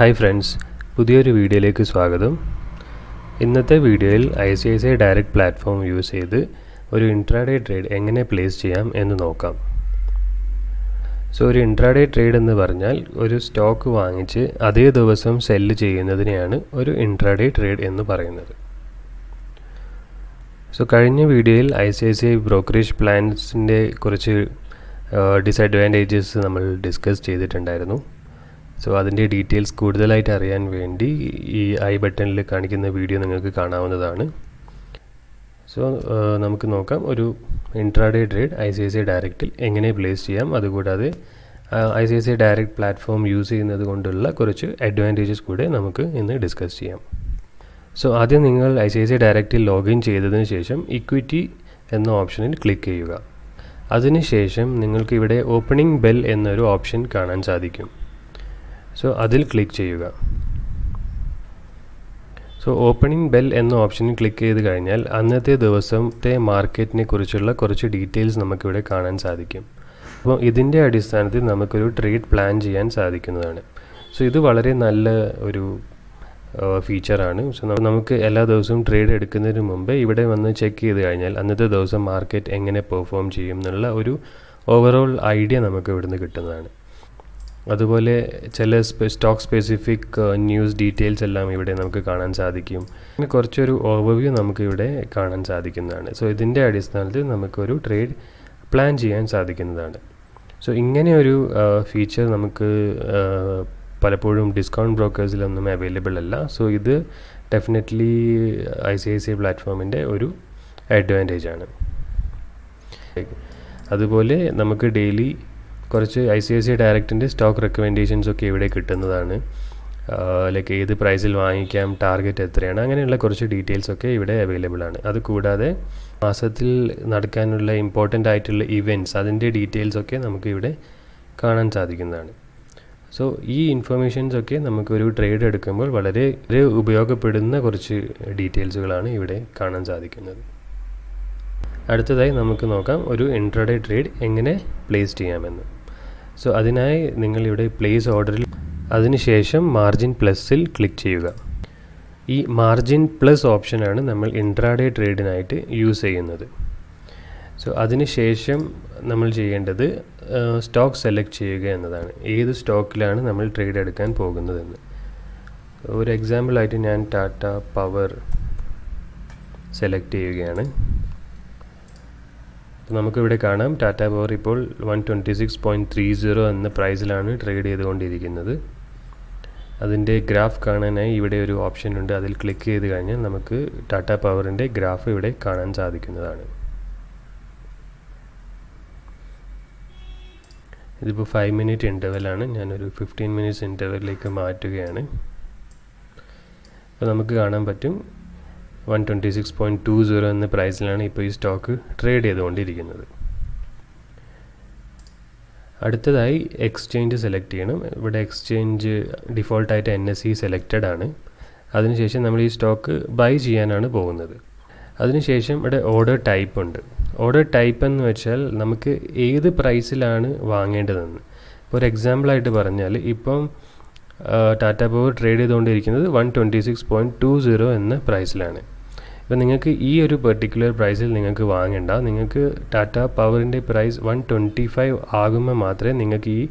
hi friends പുതിയൊരു വീഡിയോയിലേക്ക് സ്വാഗതം ഇന്നത്തെ വീഡിയോയിൽ I C I C I direct platform use ചെയ്ത് ഒരു ഇൻട്രാഡേ ട്രേഡ് എങ്ങനെ പ്ലേസ് ചെയ്യാം എന്ന് നോക്കാം സോ ഒരു ഇൻട്രാഡേ ട്രേഡ് എന്ന് പറഞ്ഞാൽ ഒരു സ്റ്റോക്ക് വാങ്ങിച്ച് അതേ ദിവസം സെല്ല് ചെയ്യുന്നതിനെയാണ് ഒരു ഇൻട്രാഡേ ട്രേഡ് എന്ന് പറയുന്നത് സോ കഴിഞ്ഞ വീഡിയോയിൽ I C I C I brokerage പ്ലാൻസിൻ്റെ കുറച്ച് ഡിസഡ്വാൻറ്റേജസ് നമ്മൾ ഡിസ്കസ് ചെയ്തിട്ടുണ്ടായിരുന്നു സോ അതിൻ്റെ ഡീറ്റെയിൽസ് കൂടുതലായിട്ട് അറിയാൻ വേണ്ടി ഈ ഐ ബട്ടണിൽ കാണിക്കുന്ന വീഡിയോ നിങ്ങൾക്ക് കാണാവുന്നതാണ് സോ നമുക്ക് നോക്കാം ഒരു intraday trade I C I C ഡയറക്റ്റിൽ എങ്ങനെ പ്ലേസ് ചെയ്യാം അതുകൂടാതെ I C I C direct platform use ചെയ്യുന്നത് കൊണ്ടുള്ള കുറച്ച് അഡ്വാൻറ്റേജസ് കൂടെ നമുക്ക് ഇന്ന് ഡിസ്കസ് ചെയ്യാം സോ ആദ്യം നിങ്ങൾ ഐ സി ഐ സി ഡയറക്റ്റിൽ ലോഗിൻ ചെയ്തതിന് ശേഷം ഇക്വിറ്റി എന്ന ഓപ്ഷനിൽ ക്ലിക്ക് ചെയ്യുക അതിനുശേഷം നിങ്ങൾക്ക് ഇവിടെ ഓപ്പണിംഗ് ബെൽ എന്നൊരു ഓപ്ഷൻ കാണാൻ സാധിക്കും സോ അതിൽ ക്ലിക്ക് ചെയ്യുക സോ ഓപ്പണിംഗ് ബെൽ എന്ന ഓപ്ഷനിൽ ക്ലിക്ക് ചെയ്ത് കഴിഞ്ഞാൽ അന്നത്തെ ദിവസത്തെ മാർക്കറ്റിനെ കുറിച്ചുള്ള കുറച്ച് ഡീറ്റെയിൽസ് നമുക്കിവിടെ കാണാൻ സാധിക്കും അപ്പോൾ ഇതിൻ്റെ അടിസ്ഥാനത്തിൽ നമുക്കൊരു ട്രേഡ് പ്ലാൻ ചെയ്യാൻ സാധിക്കുന്നതാണ് സോ ഇത് വളരെ നല്ല ഒരു ഫീച്ചറാണ് സോ നമുക്ക് എല്ലാ ദിവസവും ട്രേഡ് എടുക്കുന്നതിന് മുമ്പ് ഇവിടെ വന്ന് ചെക്ക് ചെയ്ത് കഴിഞ്ഞാൽ അന്നത്തെ ദിവസം മാർക്കറ്റ് എങ്ങനെ പെർഫോം ചെയ്യും എന്നുള്ള ഒരു ഓവറോൾ ഐഡിയ നമുക്ക് ഇവിടുന്ന് കിട്ടുന്നതാണ് അതുപോലെ ചില സ്റ്റോക്ക് സ്പെസിഫിക് ന്യൂസ് ഡീറ്റെയിൽസ് എല്ലാം ഇവിടെ നമുക്ക് കാണാൻ സാധിക്കും പിന്നെ കുറച്ചൊരു ഓവർവ്യൂ നമുക്ക് ഇവിടെ കാണാൻ സാധിക്കുന്നതാണ് സോ ഇതിൻ്റെ അടിസ്ഥാനത്തിൽ നമുക്കൊരു ട്രേഡ് പ്ലാൻ ചെയ്യാൻ സാധിക്കുന്നതാണ് സോ ഇങ്ങനെ uh, uh, uh, ഒരു ഫീച്ചർ നമുക്ക് പലപ്പോഴും ഡിസ്കൗണ്ട് ബ്രോക്കേഴ്സിലൊന്നും അവൈലബിൾ അല്ല സോ ഇത് definitely I C I C I പ്ലാറ്റ്ഫോമിൻ്റെ ഒരു അഡ്വാൻറ്റേജ് ആണ് അതുപോലെ നമുക്ക് ഡെയിലി കുറച്ച് ഐ സി ഐ സി ഡയറക്റ്റിൻ്റെ സ്റ്റോക്ക് റെക്കമെൻഡേഷൻസ് ഒക്കെ ഇവിടെ കിട്ടുന്നതാണ് ലൈക്ക് ഏത് പ്രൈസിൽ വാങ്ങിക്കാം ടാർഗറ്റ് എത്രയാണ് അങ്ങനെയുള്ള കുറച്ച് ഡീറ്റെയിൽസ് ഒക്കെ ഇവിടെ അവൈലബിൾ ആണ് അത് കൂടാതെ മാസത്തിൽ നടക്കാനുള്ള ഇമ്പോർട്ടൻ്റ് ആയിട്ടുള്ള ഇവൻറ്റ്സ് അതിൻ്റെ ഡീറ്റെയിൽസ് ഒക്കെ നമുക്ക് ഇവിടെ കാണാൻ സാധിക്കുന്നതാണ് സോ ഈ ഇൻഫർമേഷൻസ് ഒക്കെ നമുക്കൊരു ട്രേഡ് എടുക്കുമ്പോൾ വളരെ ഉപയോഗപ്പെടുന്ന കുറച്ച് ഡീറ്റെയിൽസുകളാണ് ഇവിടെ കാണാൻ സാധിക്കുന്നത് അടുത്തതായി നമുക്ക് നോക്കാം ഒരു ഇൻട്രഡേ ട്രേഡ് എങ്ങനെ പ്ലേസ് ചെയ്യാമെന്ന് സോ അതിനായി നിങ്ങളിവിടെ പ്ലേസ് ഓർഡറിൽ അതിനുശേഷം മാർജിൻ പ്ലസ്സിൽ ക്ലിക്ക് ചെയ്യുക ഈ മാർജിൻ പ്ലസ് ഓപ്ഷനാണ് നമ്മൾ ഇൻട്രാഡേ ട്രേഡിനായിട്ട് യൂസ് ചെയ്യുന്നത് സോ അതിനുശേഷം നമ്മൾ ചെയ്യേണ്ടത് സ്റ്റോക്ക് സെലക്ട് ചെയ്യുക എന്നതാണ് ഏത് സ്റ്റോക്കിലാണ് നമ്മൾ ട്രേഡ് എടുക്കാൻ പോകുന്നതെന്ന് ഒരു എക്സാമ്പിളായിട്ട് ഞാൻ ടാറ്റ പവർ സെലക്ട് ചെയ്യുകയാണ് അപ്പോൾ നമുക്കിവിടെ കാണാം ടാറ്റ പവർ ഇപ്പോൾ one twenty six point three zero എന്ന പ്രൈസിലാണ് ട്രേഡ് ചെയ്തുകൊണ്ടിരിക്കുന്നത് അതിൻ്റെ ഗ്രാഫ് കാണാനായി ഇവിടെ ഒരു ഓപ്ഷൻ ഉണ്ട് അതിൽ ക്ലിക്ക് ചെയ്ത് കഴിഞ്ഞാൽ നമുക്ക് ടാറ്റ പവറിൻ്റെ ഗ്രാഫ് ഇവിടെ കാണാൻ സാധിക്കുന്നതാണ് ഇതിപ്പോൾ ഫൈവ് മിനിറ്റ് ഇൻ്റർവെല്ലാണ് ഞാനൊരു ഫിഫ്റ്റീൻ മിനിറ്റ്സ് ഇൻ്റർവെല്ലിലേക്ക് മാറ്റുകയാണ് അപ്പോൾ നമുക്ക് കാണാൻ പറ്റും one twenty six point two zero എന്ന പ്രൈസിലാണ് ഇപ്പോൾ ഈ സ്റ്റോക്ക് ട്രേഡ് ചെയ്തുകൊണ്ടിരിക്കുന്നത് അടുത്തതായി എക്സ്ചേഞ്ച് സെലക്ട് ചെയ്യണം ഇവിടെ എക്സ്ചേഞ്ച് ഡിഫോൾട്ടായിട്ട് എൻ എസ് ഇ സെലക്റ്റഡ് ആണ് അതിനുശേഷം നമ്മൾ ഈ സ്റ്റോക്ക് ബൈ ചെയ്യാനാണ് പോകുന്നത് അതിനുശേഷം ഇവിടെ ഓർഡർ ടൈപ്പ് ഉണ്ട് ഓർഡർ ടൈപ്പ് എന്ന് വെച്ചാൽ നമുക്ക് ഏത് പ്രൈസിലാണ് വാങ്ങേണ്ടതെന്ന് ഇപ്പോൾ ഒരു എക്സാമ്പിളായിട്ട് പറഞ്ഞാൽ ഇപ്പം ടാറ്റ പവർ ട്രേഡ് ചെയ്തുകൊണ്ടിരിക്കുന്നത് one twenty six point two zero എന്ന പ്രൈസിലാണ് അപ്പോൾ നിങ്ങൾക്ക് ഈ ഒരു പെർട്ടിക്കുലർ പ്രൈസിൽ നിങ്ങൾക്ക് വാങ്ങണ്ട നിങ്ങൾക്ക് ടാറ്റ പവറിൻ്റെ പ്രൈസ് വൺ ട്വൻറ്റി ഫൈവ് ആകുമ്പോൾ മാത്രമേ നിങ്ങൾക്ക് ഈ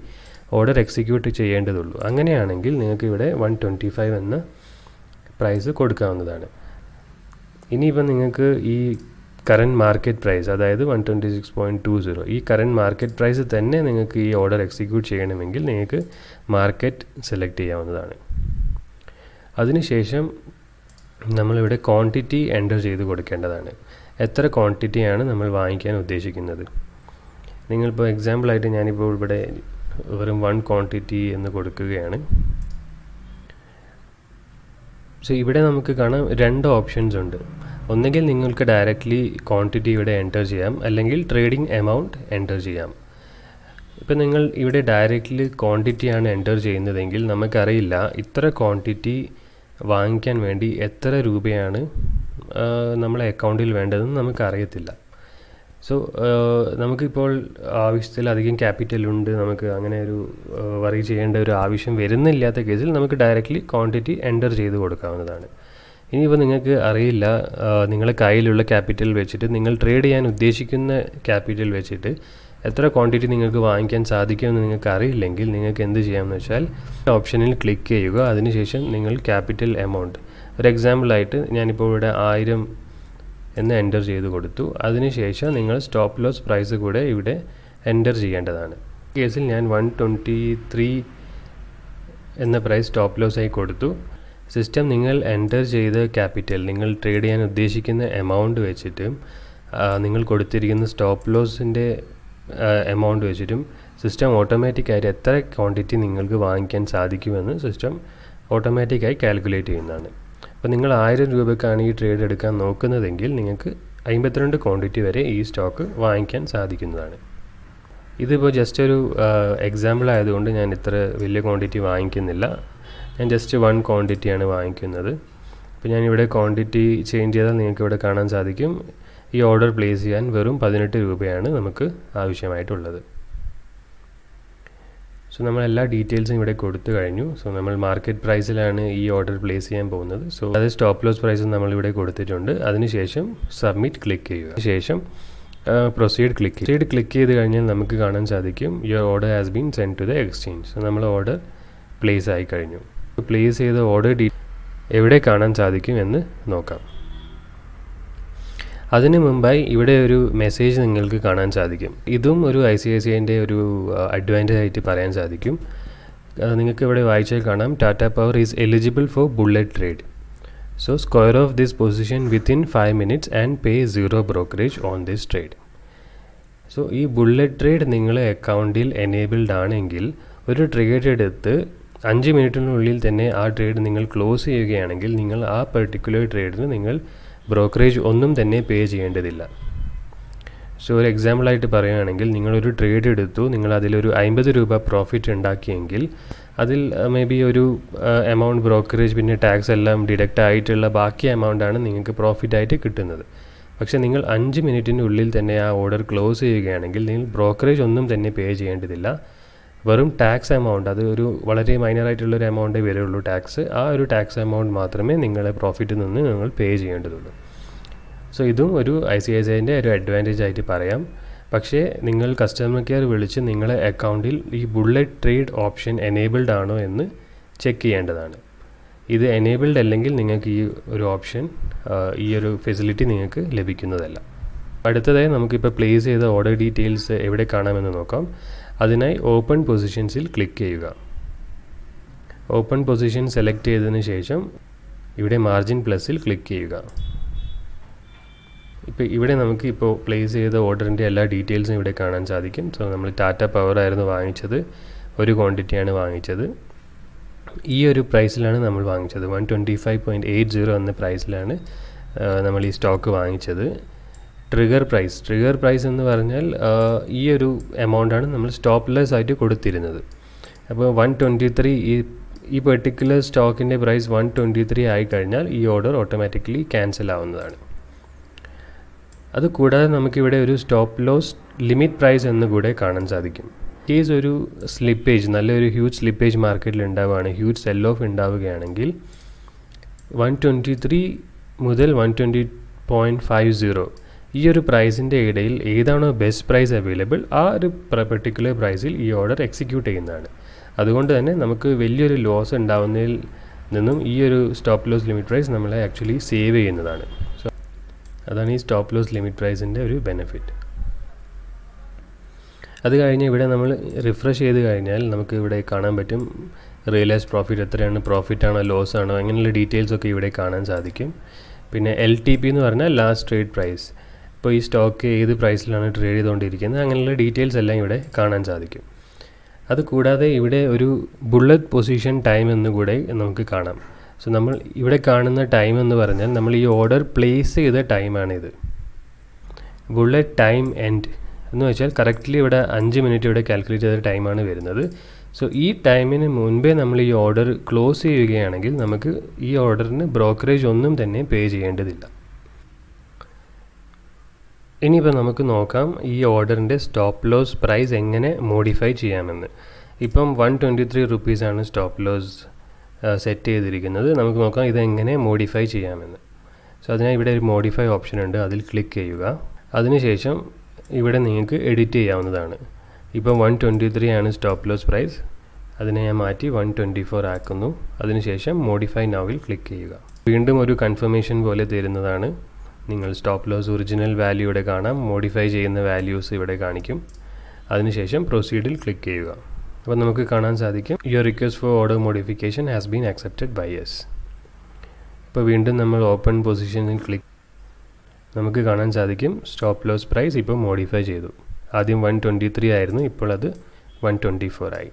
ഓർഡർ എക്സിക്യൂട്ട് ചെയ്യേണ്ടതുള്ളൂ അങ്ങനെയാണെങ്കിൽ നിങ്ങൾക്ക് ഇവിടെ വൺ ട്വൻറ്റി ഫൈവ് എന്ന പ്രൈസ് കൊടുക്കാവുന്നതാണ് ഇനിയിപ്പം നിങ്ങൾക്ക് ഈ കറൻറ്റ് മാർക്കറ്റ് പ്രൈസ് അതായത് one twenty six point two zero ഈ കറൻറ്റ് മാർക്കറ്റ് പ്രൈസ് തന്നെ നിങ്ങൾക്ക് ഈ ഓർഡർ എക്സിക്യൂട്ട് ചെയ്യണമെങ്കിൽ നിങ്ങൾക്ക് മാർക്കറ്റ് സെലക്ട് ചെയ്യാവുന്നതാണ് അതിനുശേഷം നമ്മളിവിടെ ക്വാണ്ടിറ്റി എൻ്റർ ചെയ്ത് കൊടുക്കേണ്ടതാണ് എത്ര ക്വാണ്ടിറ്റിയാണ് നമ്മൾ വാങ്ങിക്കാൻ ഉദ്ദേശിക്കുന്നത് നിങ്ങളിപ്പോൾ എക്സാമ്പിളായിട്ട് ഞാനിപ്പോൾ ഇവിടെ വെറും വൺ ക്വാണ്ടിറ്റി എന്ന് കൊടുക്കുകയാണ് സോ ഇവിടെ നമുക്ക് കാണാം രണ്ട് ഓപ്ഷൻസ് ഉണ്ട് ഒന്നുകിൽ നിങ്ങൾക്ക് ഡയറക്റ്റ്ലി ക്വാണ്ടിറ്റി ഇവിടെ എൻ്റർ ചെയ്യാം അല്ലെങ്കിൽ ട്രേഡിംഗ് എമൗണ്ട് എൻ്റർ ചെയ്യാം ഇപ്പം നിങ്ങൾ ഇവിടെ ഡയറക്റ്റ്ലി ക്വാണ്ടിറ്റിയാണ് എൻ്റർ ചെയ്യുന്നതെങ്കിൽ നമുക്കറിയില്ല ഇത്ര ക്വാണ്ടിറ്റി വാങ്ങിക്കാൻ വേണ്ടി എത്ര രൂപയാണ് നമ്മളെ അക്കൗണ്ടിൽ വേണ്ടതെന്ന് നമുക്കറിയത്തില്ല സോ നമുക്കിപ്പോൾ ആവശ്യത്തിലധികം ക്യാപിറ്റൽ ഉണ്ട് നമുക്ക് അങ്ങനെ ഒരു വറി ചെയ്യേണ്ട ഒരു ആവശ്യം വരുന്നില്ലാത്ത കേസിൽ നമുക്ക് ഡയറക്റ്റ്ലി ക്വാണ്ടിറ്റി എൻ്റർ ചെയ്ത് കൊടുക്കാവുന്നതാണ് ഇനിയിപ്പോൾ നിങ്ങൾക്ക് അറിയില്ല നിങ്ങളുടെ കയ്യിലുള്ള ക്യാപിറ്റൽ വെച്ചിട്ട് നിങ്ങൾ ട്രേഡ് ചെയ്യാൻ ഉദ്ദേശിക്കുന്ന ക്യാപിറ്റൽ വെച്ചിട്ട് എത്ര ക്വാണ്ടിറ്റി നിങ്ങൾക്ക് വാങ്ങിക്കാൻ സാധിക്കുമെന്ന് നിങ്ങൾക്ക് അറിയില്ലെങ്കിൽ നിങ്ങൾക്ക് എന്ത് ചെയ്യാമെന്ന് വെച്ചാൽ ഓപ്ഷനിൽ ക്ലിക്ക് ചെയ്യുക അതിനുശേഷം നിങ്ങൾ ക്യാപിറ്റൽ എമൗണ്ട് ഒരു എക്സാമ്പിളായിട്ട് ഞാനിപ്പോൾ ഇവിടെ ആയിരം എന്ന് എൻറ്റർ ചെയ്ത് കൊടുത്തു അതിനുശേഷം നിങ്ങൾ സ്റ്റോപ്പ് ലോസ് പ്രൈസ് കൂടെ ഇവിടെ എൻറ്റർ ചെയ്യേണ്ടതാണ് കേസിൽ ഞാൻ വൺ ട്വൻറ്റി ത്രീ എന്ന പ്രൈസ് സ്റ്റോപ്പ് ലോസ് ആയി കൊടുത്തു സിസ്റ്റം നിങ്ങൾ എൻറ്റർ ചെയ്ത ക്യാപിറ്റൽ നിങ്ങൾ ട്രേഡ് ചെയ്യാൻ ഉദ്ദേശിക്കുന്ന എമൗണ്ട് വെച്ചിട്ട് നിങ്ങൾ കൊടുത്തിരിക്കുന്ന സ്റ്റോപ്പ് ലോസിൻ്റെ എമൗണ്ട് വെച്ചിട്ടും സിസ്റ്റം ഓട്ടോമാറ്റിക്കായിട്ട് എത്ര ക്വാണ്ടിറ്റി നിങ്ങൾക്ക് വാങ്ങിക്കാൻ സാധിക്കുമെന്ന് സിസ്റ്റം ഓട്ടോമാറ്റിക്കായി കാൽക്കുലേറ്റ് ചെയ്യുന്നതാണ് അപ്പോൾ നിങ്ങൾ ആയിരം രൂപയ്ക്കാണ് ഈ ട്രേഡ് എടുക്കാൻ നോക്കുന്നതെങ്കിൽ നിങ്ങൾക്ക് അമ്പത്തിരണ്ട് ക്വാണ്ടിറ്റി വരെ ഈ സ്റ്റോക്ക് വാങ്ങിക്കാൻ സാധിക്കുന്നതാണ് ഇതിപ്പോൾ ജസ്റ്റ് ഒരു എക്സാമ്പിൾ ആയതുകൊണ്ട് ഞാൻ ഇത്ര വലിയ ക്വാണ്ടിറ്റി വാങ്ങിക്കുന്നില്ല ഞാൻ ജസ്റ്റ് വൺ ക്വാണ്ടിറ്റിയാണ് വാങ്ങിക്കുന്നത് അപ്പോൾ ഞാനിവിടെ ക്വാണ്ടിറ്റി ചേഞ്ച് ചെയ്താൽ നിങ്ങൾക്ക് ഇവിടെ കാണാൻ സാധിക്കും ഈ ഓർഡർ പ്ലേസ് ചെയ്യാൻ വെറും പതിനെട്ട് രൂപയാണ് നമുക്ക് ആവശ്യമായിട്ടുള്ളത് സോ നമ്മൾ എല്ലാ ഡീറ്റെയിൽസും ഇവിടെ കൊടുത്തു കഴിഞ്ഞു സോ നമ്മൾ മാർക്കറ്റ് പ്രൈസിലാണ് ഈ ഓർഡർ പ്ലേസ് ചെയ്യാൻ പോകുന്നത് സോ അത് സ്റ്റോപ്പ് ലോസ് പ്രൈസും നമ്മളിവിടെ കൊടുത്തിട്ടുണ്ട് അതിനുശേഷം സബ്മിറ്റ് ക്ലിക്ക് ചെയ്യുക ശേഷം പ്രൊസീഡ് ക്ലിക്ക് പ്രൊസീഡ് ക്ലിക്ക് ചെയ്ത് കഴിഞ്ഞാൽ നമുക്ക് കാണാൻ സാധിക്കും your order has been send to the exchange so നമ്മൾ ഓർഡർ പ്ലേസ് ആയി കഴിഞ്ഞു പ്ലേസ് ചെയ്ത ഓർഡർ ഡീ എവിടെ കാണാൻ സാധിക്കും എന്ന് നോക്കാം അതിന് മുമ്പായി ഇവിടെ ഒരു മെസ്സേജ് നിങ്ങൾക്ക് കാണാൻ സാധിക്കും ഇതും ഒരു ഐ സി ഐ സി ഐൻ്റെ ഒരു അഡ്വാൻറ്റേജ് ആയിട്ട് പറയാൻ സാധിക്കും നിങ്ങൾക്ക് ഇവിടെ വായിച്ചാൽ കാണാം Tata power is eligible for bullet trade so square off this position within five minutes and pay zero brokerage on this trade so ഈ ബുള്ളറ്റ് ട്രേഡ് നിങ്ങളുടെ അക്കൗണ്ടിൽ എനേബിൾഡ് ആണെങ്കിൽ ഒരു ട്രേഡ് എടുത്ത് അഞ്ച് മിനിറ്റിനുള്ളിൽ തന്നെ ആ ട്രേഡ് നിങ്ങൾ ക്ലോസ് ചെയ്യുകയാണെങ്കിൽ നിങ്ങൾ ആ പെർട്ടിക്കുലർ ട്രേഡിന് നിങ്ങൾ ബ്രോക്കറേജ് ഒന്നും തന്നെ പേ ചെയ്യേണ്ടതില്ല സോ ഒരു എക്സാമ്പിളായിട്ട് പറയുകയാണെങ്കിൽ നിങ്ങളൊരു ട്രേഡ് എടുത്തു നിങ്ങൾ അതിലൊരു അമ്പത് രൂപ പ്രോഫിറ്റ് ഉണ്ടാക്കിയെങ്കിൽ അതിൽ മേ ബി ഒരു എമൗണ്ട് ബ്രോക്കറേജ് പിന്നെ ടാക്സ് എല്ലാം ഡിഡക്റ്റ് ആയിട്ടുള്ള ബാക്കി എമൗണ്ടാണ് നിങ്ങൾക്ക് പ്രോഫിറ്റായിട്ട് കിട്ടുന്നത് പക്ഷേ നിങ്ങൾ അഞ്ച് മിനിറ്റിൻ്റെ ഉള്ളിൽ തന്നെ ആ ഓർഡർ ക്ലോസ് ചെയ്യുകയാണെങ്കിൽ നിങ്ങൾ ബ്രോക്കറേജ് ഒന്നും തന്നെ പേ ചെയ്യേണ്ടതില്ല വെറും ടാക്സ് എമൗണ്ട് അത് ഒരു വളരെ ഒരു എമൗണ്ടേ വരുള്ളൂ ടാക്സ് ആ ഒരു ടാക്സ് എമൗണ്ട് മാത്രമേ നിങ്ങളെ പ്രോഫിറ്റിൽ നിന്ന് നിങ്ങൾ പേ ചെയ്യേണ്ടതുള്ളൂ സോ ഇതും ഒരു ഐ സി ഐ സി ഐൻ്റെ ഒരു അഡ്വാൻറ്റേജ് ആയിട്ട് പറയാം പക്ഷേ നിങ്ങൾ കസ്റ്റമർ കെയർ വിളിച്ച് നിങ്ങളെ അക്കൗണ്ടിൽ ഈ ബുള്ളറ്റ് ട്രേഡ് ഓപ്ഷൻ എനേബിൾഡ് ആണോ എന്ന് ചെക്ക് ചെയ്യേണ്ടതാണ് ഇത് എനേബിൾഡ് അല്ലെങ്കിൽ നിങ്ങൾക്ക് ഈ ഒരു ഓപ്ഷൻ ഈ ഒരു ഫെസിലിറ്റി നിങ്ങൾക്ക് ലഭിക്കുന്നതല്ല അടുത്തതായി നമുക്കിപ്പോൾ പ്ലേസ് ചെയ്ത ഓർഡർ ഡീറ്റെയിൽസ് എവിടെ കാണാമെന്ന് നോക്കാം അതിനായി ഓപ്പൺ പൊസിഷൻസിൽ ക്ലിക്ക് ചെയ്യുക ഓപ്പൺ പൊസിഷൻ സെലക്ട് ചെയ്തതിന് ശേഷം ഇവിടെ മാർജിൻ പ്ലസിൽ ക്ലിക്ക് ചെയ്യുക ഇപ്പോൾ ഇവിടെ നമുക്ക് ഇപ്പോൾ പ്ലേസ് ചെയ്ത ഓർഡറിൻ്റെ എല്ലാ ഡീറ്റെയിൽസും ഇവിടെ കാണാൻ സാധിക്കും സോ നമ്മൾ ടാറ്റ പവർ ആയിരുന്നു വാങ്ങിച്ചത് ഒരു ക്വാണ്ടിറ്റിയാണ് വാങ്ങിച്ചത് ഈ ഒരു പ്രൈസിലാണ് നമ്മൾ വാങ്ങിച്ചത് one twenty five point eight zero എന്ന പ്രൈസിലാണ് നമ്മൾ ഈ സ്റ്റോക്ക് വാങ്ങിച്ചത് ട്രിഗർ പ്രൈസ് ട്രിഗർ പ്രൈസ് എന്ന് പറഞ്ഞാൽ ഈ ഒരു എമൗണ്ടാണ് നമ്മൾ സ്റ്റോപ്പ് ലെസ് ആയിട്ട് കൊടുത്തിരുന്നത് അപ്പോൾ വൺ ട്വൻറ്റി ത്രീ ഈ ഈ പെർട്ടിക്കുലർ സ്റ്റോക്കിൻ്റെ പ്രൈസ് വൺ ട്വൻറ്റി ത്രീ ആയിക്കഴിഞ്ഞാൽ ഈ ഓർഡർ ഓട്ടോമാറ്റിക്കലി ക്യാൻസൽ ആവുന്നതാണ് അതുകൂടാതെ നമുക്കിവിടെ ഒരു സ്റ്റോപ്പ് ലോസ് ലിമിറ്റ് പ്രൈസ് എന്ന് കൂടെ കാണാൻ സാധിക്കും കേസ് ഒരു സ്ലിപ്പേജ് നല്ലൊരു ഹ്യൂജ് സ്ലിപ്പേജ് മാർക്കറ്റിൽ ഉണ്ടാവുകയാണ് ഹ്യൂജ് സെൽ ഓഫ് ഉണ്ടാവുകയാണെങ്കിൽ വൺ ട്വൻറ്റി ത്രീ മുതൽ one twenty point five zero ഈ ഒരു പ്രൈസിൻ്റെ ഇടയിൽ ഏതാണോ ബെസ്റ്റ് പ്രൈസ് അവൈലബിൾ ആ ഒരു പെർട്ടിക്കുലർ പ്രൈസിൽ ഈ ഓർഡർ എക്സിക്യൂട്ട് ചെയ്യുന്നതാണ് അതുകൊണ്ട് തന്നെ നമുക്ക് വലിയൊരു ലോസ് ഉണ്ടാവുന്നതിൽ നിന്നും ഈ ഒരു സ്റ്റോപ്പ് ലോസ് ലിമിറ്റ് പ്രൈസ് നമ്മളെ ആക്ച്വലി സേവ് ചെയ്യുന്നതാണ് സോ അതാണ് ഈ സ്റ്റോപ്പ് ലോസ് ലിമിറ്റ് പ്രൈസിൻ്റെ ഒരു ബെനിഫിറ്റ് അത് കഴിഞ്ഞ് ഇവിടെ നമ്മൾ റിഫ്രഷ് ചെയ്ത് കഴിഞ്ഞാൽ നമുക്ക് ഇവിടെ കാണാൻ പറ്റും റിയലൈസ് പ്രോഫിറ്റ് എത്രയാണ് പ്രോഫിറ്റ് ആണോ ലോസ് ആണോ അങ്ങനെയുള്ള ഡീറ്റെയിൽസ് ഒക്കെ ഇവിടെ കാണാൻ സാധിക്കും പിന്നെ എൽ ടി പി എന്ന് പറഞ്ഞാൽ ലാസ്റ്റ് ട്രേഡ് പ്രൈസ് ഇപ്പോൾ ഈ സ്റ്റോക്ക് ഏത് പ്രൈസിലാണ് ട്രേഡ് ചെയ്തുകൊണ്ടിരിക്കുന്നത് അങ്ങനെയുള്ള ഡീറ്റെയിൽസ് എല്ലാം ഇവിടെ കാണാൻ സാധിക്കും അതുകൂടാതെ ഇവിടെ ഒരു ബുള്ളറ്റ് പൊസിഷൻ ടൈം കൂടെ നമുക്ക് കാണാം സോ നമ്മൾ ഇവിടെ കാണുന്ന ടൈം എന്ന് പറഞ്ഞാൽ നമ്മൾ ഈ ഓർഡർ പ്ലേസ് ചെയ്ത ടൈമാണിത് ബുള്ളറ്റ് ടൈം എൻഡ് എന്ന് വെച്ചാൽ കറക്റ്റ്ലി ഇവിടെ അഞ്ച് മിനിറ്റ് ഇവിടെ കാൽക്കുലേറ്റ് ചെയ്ത ടൈമാണ് വരുന്നത് സോ ഈ ടൈമിന് മുൻപേ നമ്മൾ ഈ ഓർഡർ ക്ലോസ് ചെയ്യുകയാണെങ്കിൽ നമുക്ക് ഈ ഓർഡറിന് ബ്രോക്കറേജ് ഒന്നും തന്നെ പേ ചെയ്യേണ്ടതില്ല ഇനിയിപ്പോൾ നമുക്ക് നോക്കാം ഈ ഓർഡറിൻ്റെ സ്റ്റോപ്പ് ലോസ് പ്രൈസ് എങ്ങനെ മോഡിഫൈ ചെയ്യാമെന്ന് ഇപ്പം വൺ ട്വൻറ്റി ത്രീ റുപ്പീസാണ് സ്റ്റോപ്പ് ലോസ് സെറ്റ് ചെയ്തിരിക്കുന്നത് നമുക്ക് നോക്കാം ഇതെങ്ങനെ മോഡിഫൈ ചെയ്യാമെന്ന് സോ അതിനായി ഇവിടെ ഒരു മോഡിഫൈ ഓപ്ഷൻ ഉണ്ട് അതിൽ ക്ലിക്ക് ചെയ്യുക അതിനുശേഷം ഇവിടെ നിങ്ങൾക്ക് എഡിറ്റ് ചെയ്യാവുന്നതാണ് ഇപ്പം വൺ ട്വൻറ്റി ത്രീ ആണ് സ്റ്റോപ്പ് ലോസ് പ്രൈസ് അതിനെ ഞാൻ മാറ്റി വൺ ട്വൻറ്റി ഫോർ ആക്കുന്നു അതിനുശേഷം മോഡിഫൈ നൗവിൽ ക്ലിക്ക് ചെയ്യുക വീണ്ടും ഒരു കൺഫർമേഷൻ പോലെ തരുന്നതാണ് നിങ്ങൾ സ്റ്റോപ്പ് ലോസ് ഒറിജിനൽ വാല്യൂ ഇവിടെ കാണാം മോഡിഫൈ ചെയ്യുന്ന വാല്യൂസ് ഇവിടെ കാണിക്കും അതിനുശേഷം പ്രൊസീഡിൽ ക്ലിക്ക് ചെയ്യുക അപ്പോൾ നമുക്ക് കാണാൻ സാധിക്കും your request for order modification has been accepted by S ഇപ്പോൾ വീണ്ടും നമ്മൾ ഓപ്പൺ പൊസിഷനിൽ ക്ലിക്ക് നമുക്ക് കാണാൻ സാധിക്കും സ്റ്റോപ്പ് ലോസ് പ്രൈസ് ഇപ്പോൾ മോഡിഫൈ ചെയ്തു ആദ്യം വൺ ട്വൻറ്റി ത്രീ ആയിരുന്നു ഇപ്പോൾ അത് വൺ ട്വൻറ്റി ഫോർ ആയി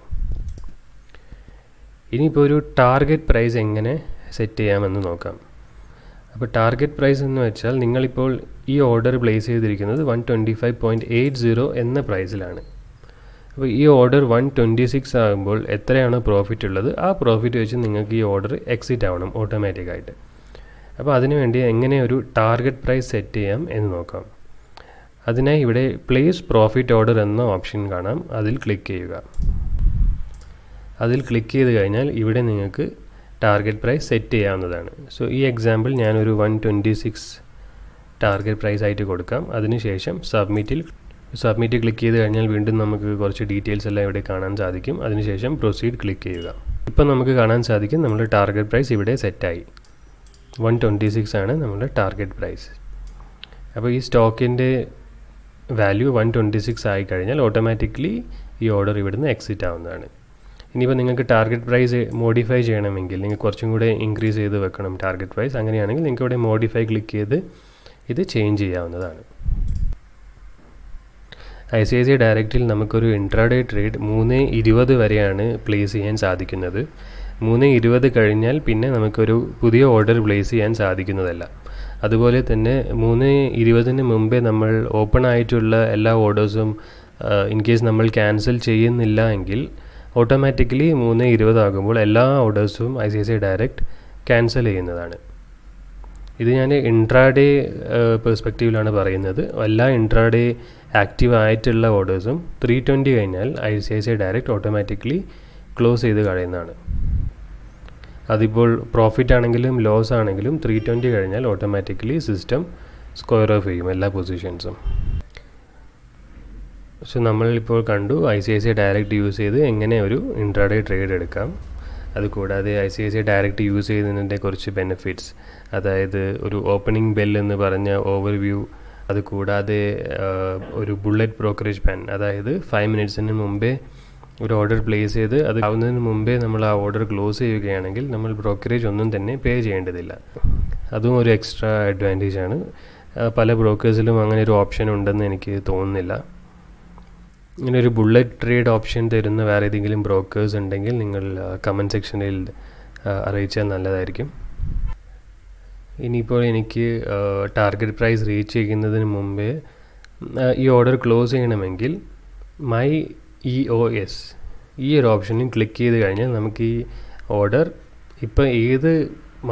ഇനിയിപ്പോൾ ഒരു ടാർഗറ്റ് പ്രൈസ് എങ്ങനെ സെറ്റ് ചെയ്യാമെന്ന് നോക്കാം അപ്പോൾ ടാർഗറ്റ് പ്രൈസ് എന്ന് വെച്ചാൽ നിങ്ങളിപ്പോൾ ഈ ഓർഡർ പ്ലേസ് ചെയ്തിരിക്കുന്നത് one twenty five point eight zero എന്ന പ്രൈസിലാണ് അപ്പോൾ ഈ ഓർഡർ വൺ ട്വൻറ്റി സിക്സ് ആകുമ്പോൾ എത്രയാണ് പ്രോഫിറ്റ് ഉള്ളത് ആ പ്രോഫിറ്റ് വെച്ച് നിങ്ങൾക്ക് ഈ ഓർഡർ എക്സിറ്റ് ആവണം ഓട്ടോമാറ്റിക്കായിട്ട് അപ്പോൾ അതിനുവേണ്ടി എങ്ങനെ ഒരു ടാർഗറ്റ് പ്രൈസ് സെറ്റ് ചെയ്യാം എന്ന് നോക്കാം അതിനായി ഇവിടെ പ്ലേസ് പ്രോഫിറ്റ് ഓർഡർ എന്ന ഓപ്ഷൻ കാണാം അതിൽ ക്ലിക്ക് ചെയ്യുക അതിൽ ക്ലിക്ക് ചെയ്ത് കഴിഞ്ഞാൽ ഇവിടെ നിങ്ങൾക്ക് ടാർഗറ്റ് പ്രൈസ് സെറ്റ് ചെയ്യാവുന്നതാണ് സോ ഈ എക്സാമ്പിൾ ഞാനൊരു one twenty six target price ആയിട്ട് കൊടുക്കാം അതിനുശേഷം സബ്മിറ്റിൽ സബ്മിറ്റ് ക്ലിക്ക് ചെയ്ത് കഴിഞ്ഞാൽ വീണ്ടും നമുക്ക് കുറച്ച് ഡീറ്റെയിൽസ് എല്ലാം ഇവിടെ കാണാൻ സാധിക്കും അതിനുശേഷം പ്രൊസീഡ് ക്ലിക്ക് ചെയ്യുക ഇപ്പം നമുക്ക് കാണാൻ സാധിക്കും നമ്മുടെ ടാർഗറ്റ് പ്രൈസ് ഇവിടെ സെറ്റായി വൺ ട്വൻറ്റി സിക്സ് ആണ് നമ്മുടെ ടാർഗറ്റ് പ്രൈസ് അപ്പോൾ ഈ സ്റ്റോക്കിൻ്റെ വാല്യൂ വൺ ട്വൻറ്റി സിക്സ് ആയി കഴിഞ്ഞാൽ ഓട്ടോമാറ്റിക്കലി ഈ ഓർഡർ ഇവിടുന്ന് എക്സിറ്റ് ആവുന്നതാണ് ഇനിയിപ്പോൾ നിങ്ങൾക്ക് ടാർഗറ്റ് പ്രൈസ് മോഡിഫൈ ചെയ്യണമെങ്കിൽ നിങ്ങൾക്ക് കുറച്ചും കൂടെ ഇൻക്രീസ് ചെയ്ത് വെക്കണം ടാർഗറ്റ് പ്രൈസ് അങ്ങനെയാണെങ്കിൽ നിങ്ങൾക്ക് ഇവിടെ മോഡിഫൈ ക്ലിക്ക് ചെയ്ത് ഇത് ചേഞ്ച് ചെയ്യാവുന്നതാണ് ഐ സി ഐ സി ഡയറക്റ്റിൽ നമുക്കൊരു ഇൻട്രാഡേ ട്രേഡ് മൂന്ന് ഇരുപത് വരെയാണ് പ്ലേസ് ചെയ്യാൻ സാധിക്കുന്നത് മൂന്ന് ഇരുപത് കഴിഞ്ഞാൽ പിന്നെ നമുക്കൊരു പുതിയ ഓർഡർ പ്ലേസ് ചെയ്യാൻ സാധിക്കുന്നതല്ല അതുപോലെ തന്നെ മൂന്ന് ഇരുപതിന് മുമ്പേ നമ്മൾ ഓപ്പൺ ആയിട്ടുള്ള എല്ലാ ഓർഡേഴ്സും ഇൻ കേസ് നമ്മൾ ക്യാൻസൽ ചെയ്യുന്നില്ല എങ്കിൽ ഓട്ടോമാറ്റിക്കലി മൂന്ന് ഇരുപതാകുമ്പോൾ എല്ലാ ഓർഡേഴ്സും I C I C direct cancel ചെയ്യുന്നതാണ് ഇത് ഞാൻ ഇൻട്രാഡേ പെർസ്പെക്റ്റീവിലാണ് പറയുന്നത് എല്ലാ ഇൻട്രാഡേ ആക്റ്റീവ് ആയിട്ടുള്ള ഓർഡേഴ്സും ത്രീ ട്വൻറ്റി കഴിഞ്ഞാൽ I C I C direct automatically close ചെയ്ത് കഴിയുന്നതാണ് അതിപ്പോൾ പ്രോഫിറ്റ് ആണെങ്കിലും ലോസ് ആണെങ്കിലും ത്രീ ട്വൻറ്റി കഴിഞ്ഞാൽ ഓട്ടോമാറ്റിക്കലി സിസ്റ്റം സ്ക്വയർ ഓഫ് ചെയ്യും എല്ലാ പൊസിഷൻസും പക്ഷെ നമ്മളിപ്പോൾ കണ്ടു I C I C direct use ചെയ്ത് എങ്ങനെ ഒരു ഇൻട്രാഡേ ട്രേഡ് എടുക്കാം അതുകൂടാതെ I C I C direct use ചെയ്യുന്നതിൻ്റെ കുറച്ച് ബെനിഫിറ്റ്സ് അതായത് ഒരു ഓപ്പണിംഗ് ബെൽ എന്ന് പറഞ്ഞ ഓവർ വ്യൂ അതുകൂടാതെ ഒരു ബുള്ളറ്റ് ബ്രോക്കറേജ് പാൻ അതായത് ഫൈവ് മിനിറ്റ്സിന് മുമ്പേ ഒരു ഓർഡർ പ്ലേസ് ചെയ്ത് അത് ആവുന്നതിന് മുമ്പേ നമ്മൾ ആ ഓർഡർ ക്ലോസ് ചെയ്യുകയാണെങ്കിൽ നമ്മൾ ബ്രോക്കറേജ് ഒന്നും തന്നെ പേ ചെയ്യേണ്ടതില്ല അതും ഒരു എക്സ്ട്രാ അഡ്വാൻറ്റേജ് ആണ് പല ബ്രോക്കേഴ്സിലും അങ്ങനെ ഒരു ഓപ്ഷൻ ഉണ്ടെന്ന് എനിക്ക് തോന്നുന്നില്ല ഇങ്ങനെ ഒരു ബുള്ളറ്റ് ട്രേഡ് ഓപ്ഷൻ തരുന്ന വേറെ ഏതെങ്കിലും ബ്രോക്കേഴ്സ് ഉണ്ടെങ്കിൽ നിങ്ങൾ കമൻറ്റ് സെക്ഷനിൽ അറിയിച്ചാൽ നല്ലതായിരിക്കും ഇനിയിപ്പോൾ എനിക്ക് ടാർഗറ്റ് പ്രൈസ് റീച്ച് ചെയ്യുന്നതിന് മുമ്പേ ഈ ഓർഡർ ക്ലോസ് ചെയ്യണമെങ്കിൽ മൈ ഇ ഒ എസ് ഈ ഒരു ഓപ്ഷനിൽ ക്ലിക്ക് ചെയ്ത് കഴിഞ്ഞാൽ നമുക്ക് ഈ ഓർഡർ ഇപ്പോൾ ഏത്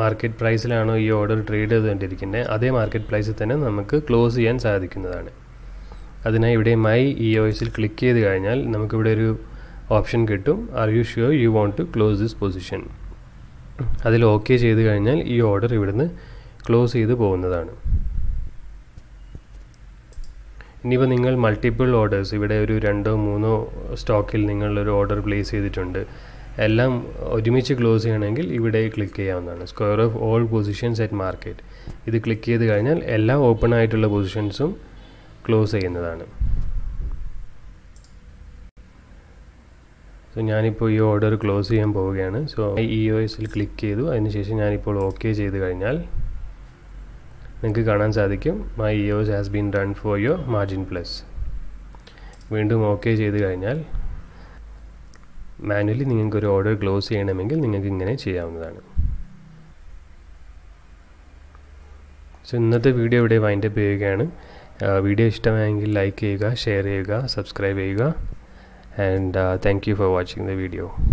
മാർക്കറ്റ് പ്രൈസിലാണോ ഈ ഓർഡർ ട്രേഡ് ചെയ്തുകൊണ്ടിരിക്കുന്നത് അതേ മാർക്കറ്റ് പ്രൈസിൽ തന്നെ നമുക്ക് ക്ലോസ് ചെയ്യാൻ സാധിക്കുന്നതാണ് അതിനായി ഇവിടെ മൈ ഇ ഒ എസിൽ ക്ലിക്ക് ചെയ്ത് കഴിഞ്ഞാൽ നമുക്കിവിടെ ഒരു ഓപ്ഷൻ കിട്ടും are you sure you want to close this position അതിൽ ഓക്കെ ചെയ്ത് കഴിഞ്ഞാൽ ഈ ഓർഡർ ഇവിടുന്ന് ക്ലോസ് ചെയ്ത് പോകുന്നതാണ് ഇനിയിപ്പോൾ നിങ്ങൾ മൾട്ടിപ്പിൾ ഓർഡേഴ്സ് ഇവിടെ ഒരു രണ്ടോ മൂന്നോ സ്റ്റോക്കിൽ നിങ്ങൾ ഒരു ഓർഡർ പ്ലേസ് ചെയ്തിട്ടുണ്ട് എല്ലാം ഒരുമിച്ച് ക്ലോസ് ചെയ്യണമെങ്കിൽ ഇവിടെ ക്ലിക്ക് ചെയ്യാവുന്നതാണ് square off all positions at market ഇത് ക്ലിക്ക് ചെയ്ത് കഴിഞ്ഞാൽ എല്ലാ ഓപ്പൺ ആയിട്ടുള്ള പൊസിഷൻസും ക്ലോസ് ചെയ്യുന്നതാണ് സോ ഞാനിപ്പോൾ ഈ ഓർഡർ ക്ലോസ് ചെയ്യാൻ പോവുകയാണ് സോ ഇ ഒ എസിൽ ക്ലിക്ക് ചെയ്തു അതിനുശേഷം ഞാനിപ്പോൾ ഓക്കെ ചെയ്ത് കഴിഞ്ഞാൽ നിങ്ങൾക്ക് കാണാൻ സാധിക്കും my E OS has been run for your margin plus വീണ്ടും ഓക്കെ ചെയ്ത് കഴിഞ്ഞാൽ മാനുവലി നിങ്ങൾക്കൊരു ഓർഡർ ക്ലോസ് ചെയ്യണമെങ്കിൽ നിങ്ങൾക്ക് ഇങ്ങനെ ചെയ്യാവുന്നതാണ് സോ ഇന്നത്തെ വീഡിയോ ഇവിടെ വൈൻഡപ്പ് ചെയ്യുകയാണ് वीडियो इष्ट लाइक किएगा share subscribe and thank you for watching the video